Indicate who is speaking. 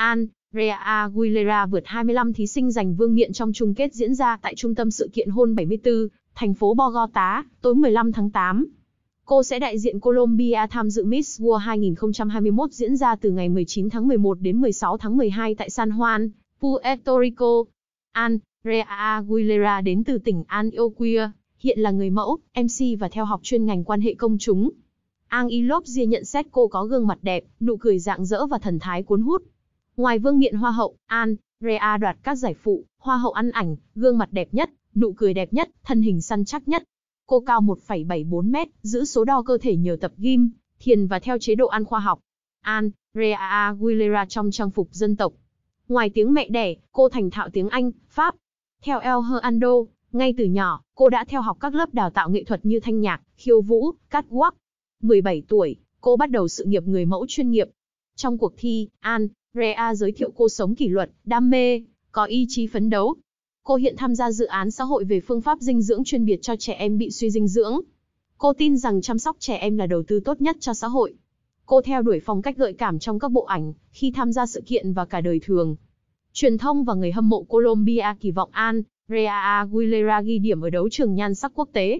Speaker 1: Andrea Rea Aguilera vượt 25 thí sinh giành vương miện trong chung kết diễn ra tại trung tâm sự kiện hôn 74, thành phố Bogotá, tối 15 tháng 8. Cô sẽ đại diện Colombia tham dự Miss World 2021 diễn ra từ ngày 19 tháng 11 đến 16 tháng 12 tại San Juan, Puerto Rico. Andrea Rea Aguilera đến từ tỉnh Antioquia, hiện là người mẫu, MC và theo học chuyên ngành quan hệ công chúng. Ang Ilopzia nhận xét cô có gương mặt đẹp, nụ cười rạng rỡ và thần thái cuốn hút. Ngoài vương miện hoa hậu, An, Rea đoạt các giải phụ, hoa hậu ăn ảnh, gương mặt đẹp nhất, nụ cười đẹp nhất, thân hình săn chắc nhất. Cô cao 1,74 m giữ số đo cơ thể nhờ tập gym, thiền và theo chế độ ăn khoa học. An, Rea Aguilera trong trang phục dân tộc. Ngoài tiếng mẹ đẻ, cô thành thạo tiếng Anh, Pháp. Theo El Herando, ngay từ nhỏ, cô đã theo học các lớp đào tạo nghệ thuật như thanh nhạc, khiêu vũ, cắt catwalk. 17 tuổi, cô bắt đầu sự nghiệp người mẫu chuyên nghiệp. Trong cuộc thi, An, Rea giới thiệu cô sống kỷ luật, đam mê, có ý chí phấn đấu. Cô hiện tham gia dự án xã hội về phương pháp dinh dưỡng chuyên biệt cho trẻ em bị suy dinh dưỡng. Cô tin rằng chăm sóc trẻ em là đầu tư tốt nhất cho xã hội. Cô theo đuổi phong cách gợi cảm trong các bộ ảnh, khi tham gia sự kiện và cả đời thường. Truyền thông và người hâm mộ Colombia kỳ vọng An, Rea Aguilera ghi điểm ở đấu trường nhan sắc quốc tế.